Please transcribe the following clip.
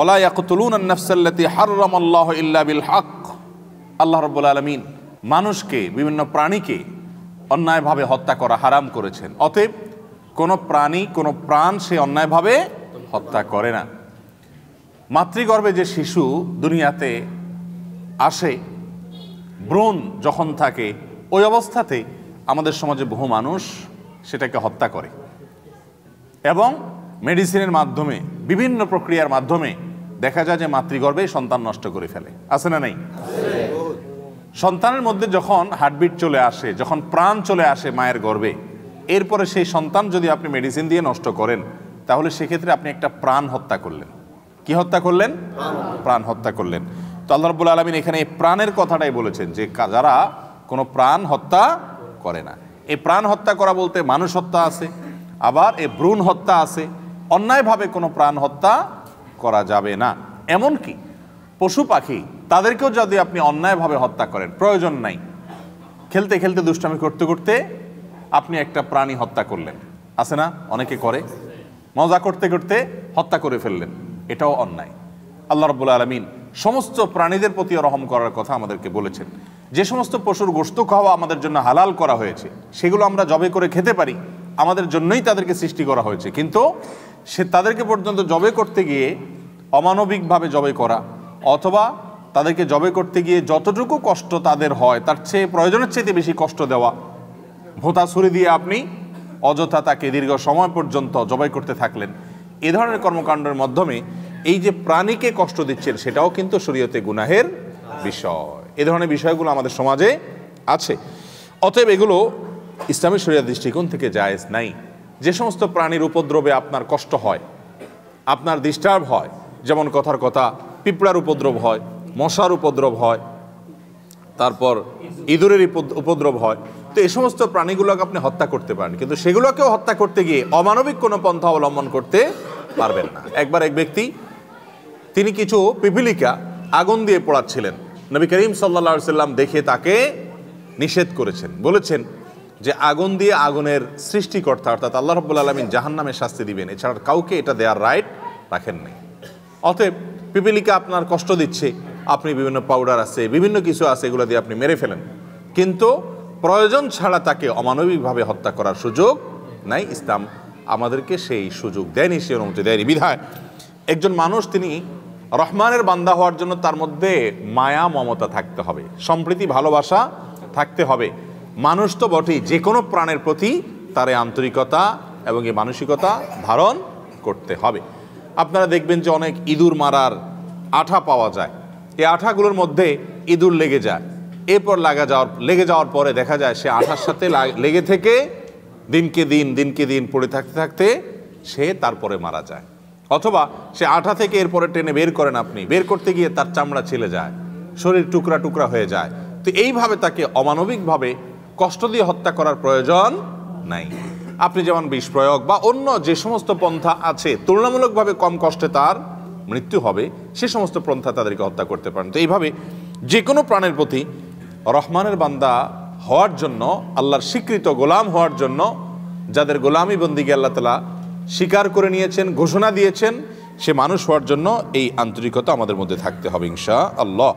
OLA ইয়াকুতুলুন আন্নাফসাল্লাতি হাররাম ইল্লা বিল হক আল্লাহ রব্বুল মানুষকে বিভিন্ন প্রাণীকে অন্যায়ভাবে হত্যা করা হারাম করেছেন অতএব কোনো প্রাণী কোনো প্রাণ সে অন্যায়ভাবে হত্যা করে না মাতৃগর্ভে যে শিশু দুনিয়াতে আসে ব্রণ যখন থাকে ওই অবস্থাতে আমাদের সমাজে বহু মানুষ সেটাকে হত্যা করে এবং মেডিসিনের মাধ্যমে বিভিন্ন প্রক্রিয়ার মাধ্যমে দেখা যায় যে মাতৃগর্ভে সন্তান নষ্ট করে ফেলে আছে না নেই সন্তানের মধ্যে যখন হার্টবিট চলে আসে যখন প্রাণ চলে আসে মায়ের গর্ভে এরপরে সেই সন্তান যদি আপনি মেডিসিন দিয়ে নষ্ট করেন তাহলে সেক্ষেত্রে আপনি একটা প্রাণ হত্যা করলেন কি হত্যা করলেন প্রাণ হত্যা করলেন তো আল্লাহ রব্বুল আলমিন এখানে এই প্রাণের কথাটাই বলেছেন যে যারা কোনো প্রাণ হত্যা করে না এই প্রাণ হত্যা করা বলতে মানুষ হত্যা আছে আবার এ ভ্রূণ হত্যা আছে অন্যায়ভাবে কোনো প্রাণ হত্যা করা যাবে না এমন কি পশু পাখি তাদেরকেও যদি আপনি অন্যায়ভাবে হত্যা করেন প্রয়োজন নাই খেলতে খেলতে দুষ্টামি করতে করতে আপনি একটা প্রাণী হত্যা করলেন আছে না অনেকে করে মজা করতে করতে হত্যা করে ফেললেন এটাও অন্যায় আল্লাহ রব্বুল আলমিন সমস্ত প্রাণীদের প্রতি রহম করার কথা আমাদেরকে বলেছেন যে সমস্ত পশুর গোস্ত খাওয়া আমাদের জন্য হালাল করা হয়েছে সেগুলো আমরা জবে করে খেতে পারি আমাদের জন্যই তাদেরকে সৃষ্টি করা হয়েছে কিন্তু সে তাদেরকে পর্যন্ত জবে করতে গিয়ে অমানবিকভাবে জবাই করা অথবা তাদেরকে জবে করতে গিয়ে যতটুকু কষ্ট তাদের হয় তার চেয়ে প্রয়োজনের চেয়েতে বেশি কষ্ট দেওয়া ভোতা ছুরি দিয়ে আপনি অযথা তাকে দীর্ঘ সময় পর্যন্ত জবাই করতে থাকলেন এ ধরনের কর্মকাণ্ডের মাধ্যমে এই যে প্রাণীকে কষ্ট দিচ্ছেন সেটাও কিন্তু শরীয়তে গুনাহের বিষয় এ ধরনের বিষয়গুলো আমাদের সমাজে আছে অতএব এগুলো ইসলামী শরিয়া দৃষ্টিকোণ থেকে জায়েজ নাই যে সমস্ত প্রাণীর উপদ্রবে আপনার কষ্ট হয় আপনার ডিস্টার্ব হয় যেমন কথার কথা পিঁপড়ার উপদ্রব হয় মশার উপদ্রব হয় তারপর ইঁদুরের উপদ্রব হয় তো এই সমস্ত প্রাণীগুলোকে আপনি হত্যা করতে পারেন কিন্তু সেগুলোকেও হত্যা করতে গিয়ে অমানবিক কোনো পন্থা অবলম্বন করতে পারবেন না একবার এক ব্যক্তি তিনি কিছু পিপিলিকা আগুন দিয়ে পড়াচ্ছিলেন নবী করিম সাল্লা সাল্লাম দেখে তাকে নিষেধ করেছেন বলেছেন যে আগুন দিয়ে আগুনের সৃষ্টিকর্তা অর্থাৎ আল্লাহ রব্বুল আলমিন নামে শাস্তি দিবেন এছাড়া কাউকে এটা দেওয়ার রাইট রাখেন নাই অতএব পিপিলিকা আপনার কষ্ট দিচ্ছে আপনি বিভিন্ন পাউডার আছে বিভিন্ন কিছু আছে এগুলো দিয়ে আপনি মেরে ফেলেন কিন্তু প্রয়োজন ছাড়া তাকে অমানবিকভাবে হত্যা করার সুযোগ নাই ইসলাম আমাদেরকে সেই সুযোগ দেয়নি সে অনুমতি দেয়নি বিধায় একজন মানুষ তিনি রহমানের বান্দা হওয়ার জন্য তার মধ্যে মায়া মমতা থাকতে হবে সম্প্রীতি ভালোবাসা থাকতে হবে মানুষ তো বটেই যে কোনো প্রাণের প্রতি তার আন্তরিকতা এবং এই মানসিকতা ধারণ করতে হবে আপনারা দেখবেন যে অনেক ইঁদুর মারার আঠা পাওয়া যায় এই আঠাগুলোর মধ্যে ইঁদুর লেগে যায় এরপর লাগা যাওয়ার লেগে যাওয়ার পরে দেখা যায় সে আঠার সাথে লেগে থেকে দিনকে দিন দিনকে দিন পড়ে থাকতে থাকতে সে তারপরে মারা যায় অথবা সে আঠা থেকে এরপরে টেনে বের করেন আপনি বের করতে গিয়ে তার চামড়া ছেলে যায় শরীর টুকরা টুকরা হয়ে যায় তো এইভাবে তাকে অমানবিকভাবে কষ্ট দিয়ে হত্যা করার প্রয়োজন নাই আপনি যেমন বিষ প্রয়োগ বা অন্য যে সমস্ত পন্থা আছে তুলনামূলকভাবে কম কষ্টে তার মৃত্যু হবে সে সমস্ত পন্থা তাদেরকে হত্যা করতে পারেন তো এইভাবে যে কোনো প্রাণের প্রতি রহমানের বান্দা হওয়ার জন্য আল্লাহর স্বীকৃত গোলাম হওয়ার জন্য যাদের গোলামি বন্দিকে আল্লাহ তালা স্বীকার করে নিয়েছেন ঘোষণা দিয়েছেন সে মানুষ হওয়ার জন্য এই আন্তরিকতা আমাদের মধ্যে থাকতে হবে ইনশা আল্লাহ